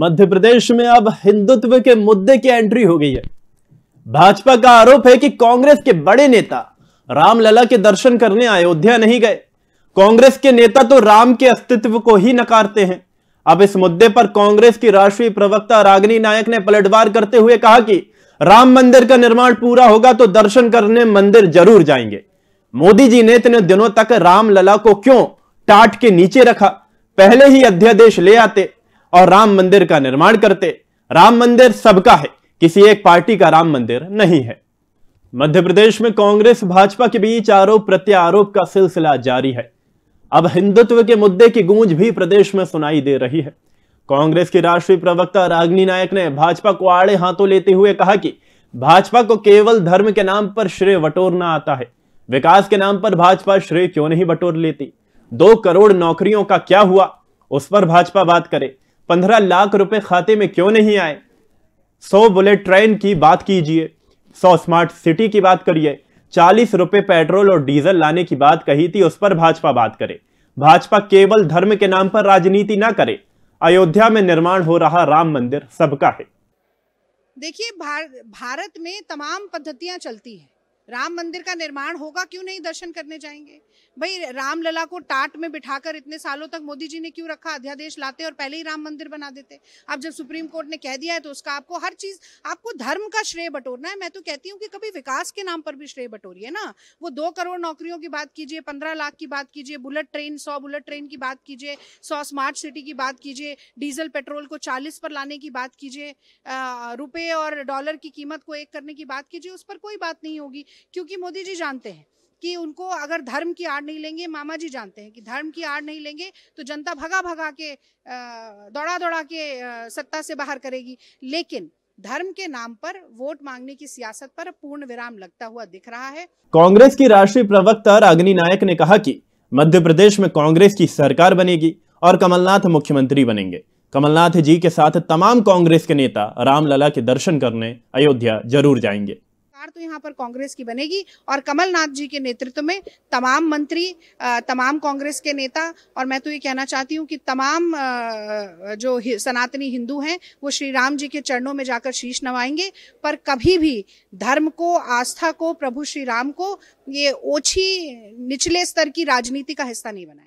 मध्य प्रदेश में अब हिंदुत्व के मुद्दे की एंट्री हो गई है भाजपा का आरोप है कि कांग्रेस के बड़े नेता रामलला के दर्शन करने अयोध्या नहीं गए कांग्रेस के नेता तो राम के अस्तित्व को ही नकारते हैं अब इस मुद्दे पर कांग्रेस की राष्ट्रीय प्रवक्ता रागनी नायक ने पलटवार करते हुए कहा कि राम मंदिर का निर्माण पूरा होगा तो दर्शन करने मंदिर जरूर जाएंगे मोदी जी ने इतने दिनों तक रामलला को क्यों टाट के नीचे रखा पहले ही अध्यादेश ले आते और राम मंदिर का निर्माण करते राम मंदिर सबका है किसी एक पार्टी का राम मंदिर नहीं है मध्य प्रदेश में कांग्रेस भाजपा के बीच आरोप प्रत्यारोप का सिलसिला जारी है अब हिंदुत्व के मुद्दे की गूंज भी प्रदेश में सुनाई दे रही है कांग्रेस की राष्ट्रीय प्रवक्ता रागनी नायक ने भाजपा को आड़े हाथों लेते हुए कहा कि भाजपा को केवल धर्म के नाम पर श्रेय बटोरना आता है विकास के नाम पर भाजपा श्रेय क्यों नहीं बटोर लेती दो करोड़ नौकरियों का क्या हुआ उस पर भाजपा बात करे पंद्रह लाख रुपए खाते में क्यों नहीं आए सौ बुलेट ट्रेन की बात कीजिए सौ स्मार्ट सिटी की बात करिए चालीस रुपए पेट्रोल और डीजल लाने की बात कही थी उस पर भाजपा बात करे भाजपा केवल धर्म के नाम पर राजनीति ना करे अयोध्या में निर्माण हो रहा राम मंदिर सबका है देखिए भार, भारत में तमाम पद्धतियां चलती हैं राम मंदिर का निर्माण होगा क्यों नहीं दर्शन करने जाएंगे भाई रामलला को टाट में बिठाकर इतने सालों तक मोदी जी ने क्यों रखा अध्यादेश लाते और पहले ही राम मंदिर बना देते अब जब सुप्रीम कोर्ट ने कह दिया है तो उसका आपको हर चीज आपको धर्म का श्रेय बटोरना है मैं तो कहती हूँ कि कभी विकास के नाम पर भी श्रेय बटोरिए ना वो दो करोड़ नौकरियों की बात कीजिए पंद्रह लाख की बात कीजिए बुलेट ट्रेन सौ बुलेट ट्रेन की बात कीजिए सौ स्मार्ट सिटी की बात कीजिए डीजल पेट्रोल को चालीस पर लाने की बात कीजिए रुपये और डॉलर की कीमत को एक करने की बात कीजिए उस पर कोई बात नहीं होगी क्योंकि मोदी जी जानते हैं कि उनको अगर धर्म की आड़ नहीं लेंगे मामा जी जानते हैं कि धर्म की आड़ नहीं लेंगे तो जनता भगा भगा के दौड़ा दौड़ा के सत्ता से बाहर करेगी लेकिन धर्म के नाम पर वोट मांगने की सियासत पर पूर्ण विराम लगता हुआ दिख रहा है कांग्रेस की राष्ट्रीय प्रवक्ता अग्नि नायक ने कहा कि मध्य प्रदेश में कांग्रेस की सरकार बनेगी और कमलनाथ मुख्यमंत्री बनेंगे कमलनाथ जी के साथ तमाम कांग्रेस के नेता रामलला के दर्शन करने अयोध्या जरूर जाएंगे सरकार तो यहाँ पर कांग्रेस की बनेगी और कमलनाथ जी के नेतृत्व में तमाम मंत्री तमाम कांग्रेस के नेता और मैं तो ये कहना चाहती हूँ कि तमाम जो सनातनी हिंदू हैं वो श्री राम जी के चरणों में जाकर शीश नवाएंगे पर कभी भी धर्म को आस्था को प्रभु श्री राम को ये ओछी निचले स्तर की राजनीति का हिस्सा नहीं बनाए